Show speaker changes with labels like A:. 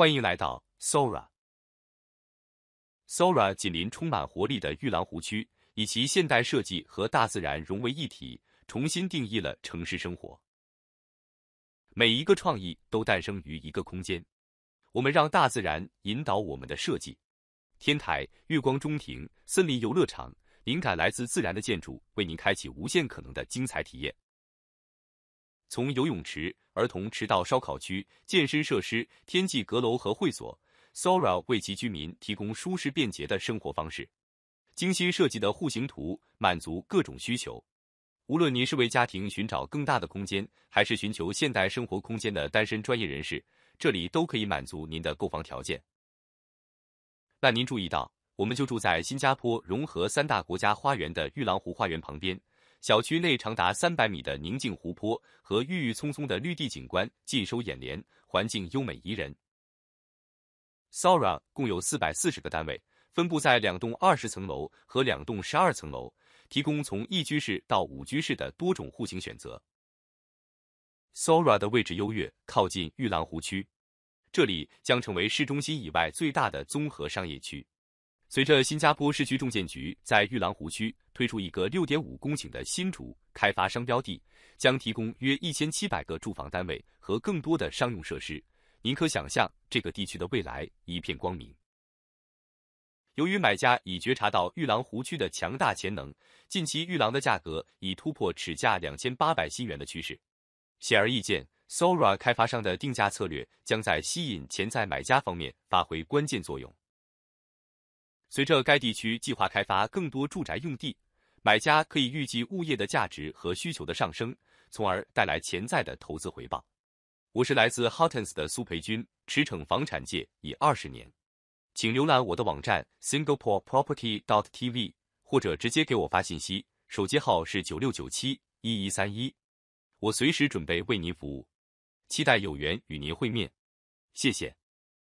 A: 欢迎来到 Sora。Sora 紧邻充满活力的玉兰湖区，以其现代设计和大自然融为一体，重新定义了城市生活。每一个创意都诞生于一个空间。我们让大自然引导我们的设计。天台、月光中庭、森林游乐场，灵感来自自然的建筑，为您开启无限可能的精彩体验。从游泳池、儿童池到烧烤区、健身设施、天际阁楼和会所，Sora 为其居民提供舒适便捷的生活方式。精心设计的户型图满足各种需求。无论您是为家庭寻找更大的空间，还是寻求现代生活空间的单身专业人士，这里都可以满足您的购房条件。那您注意到，我们就住在新加坡融合三大国家花园的玉兰湖花园旁边。小区内长达三百米的宁静湖泊和郁郁葱葱的绿地景观尽收眼帘，环境优美宜人。Sora 共有四百四十个单位，分布在两栋二十层楼和两栋十二层楼，提供从一居室到五居室的多种户型选择。Sora 的位置优越，靠近玉兰湖区，这里将成为市中心以外最大的综合商业区。随着新加坡市区重建局在玉兰湖区推出一个6.5公顷的新竹开发商标地，将提供约1700个住房单位和更多的商用设施。您可想象这个地区的未来一片光明。由于买家已觉察到玉兰湖区的强大潜能，近期玉兰的价格已突破尺价2800新元的趋势。显而易见，Sora 开发商的定价策略将在吸引潜在买家方面发挥关键作用。随着该地区计划开发更多住宅用地，买家可以预计物业的价值和需求的上升，从而带来潜在的投资回报。我是来自 h o t e n s 的苏培军，驰骋房产界已二十年。请浏览我的网站 Singapore Property Dot TV，或者直接给我发信息，手机号是九六九七一一三一，我随时准备为您服务，期待有缘与您会面，谢谢。